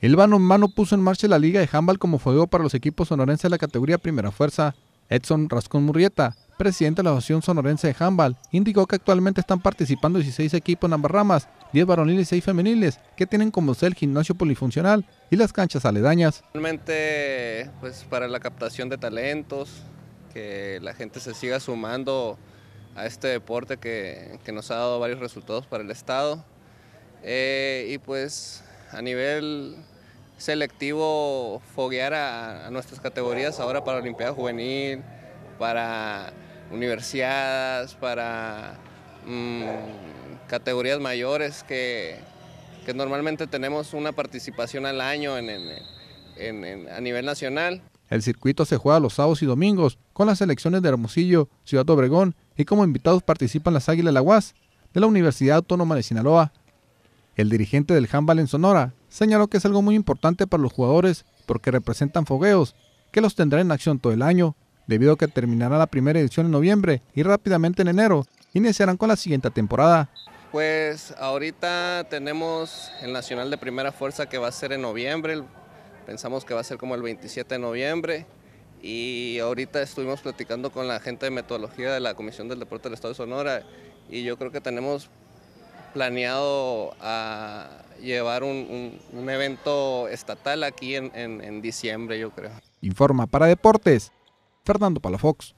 El mano puso en marcha la liga de handball como fuego para los equipos sonorenses de la categoría Primera Fuerza. Edson Rascón Murrieta, presidente de la Asociación Sonorense de Handball, indicó que actualmente están participando 16 equipos en ambas ramas, 10 varoniles y 6 femeniles, que tienen como sede el gimnasio polifuncional y las canchas aledañas. Realmente, pues para la captación de talentos, que la gente se siga sumando a este deporte que, nos ha dado varios resultados para el Estado. Eh, y pues a nivel selectivo foguear a, nuestras categorías ahora para Olimpiada Juvenil, para universidades, para mm, categorías mayores que, normalmente tenemos una participación al año a nivel nacional. El circuito se juega los sábados y domingos con las selecciones de Hermosillo, Ciudad Obregón y como invitados participan las Águilas UAS de la Universidad Autónoma de Sinaloa, el dirigente del handball en Sonora señaló que es algo muy importante para los jugadores porque representan fogueos que los tendrá en acción todo el año, debido a que terminará la primera edición en noviembre y rápidamente en enero iniciarán con la siguiente temporada. Pues ahorita tenemos el Nacional de Primera Fuerza que va a ser en noviembre, pensamos que va a ser como el 27 de noviembre y ahorita estuvimos platicando con la gente de metodología de la Comisión del Deporte del Estado de Sonora y yo creo que tenemos planeado a ah, llevar un, evento estatal aquí en, en, en diciembre, yo creo. Informa para Deportes, Fernando Palafox.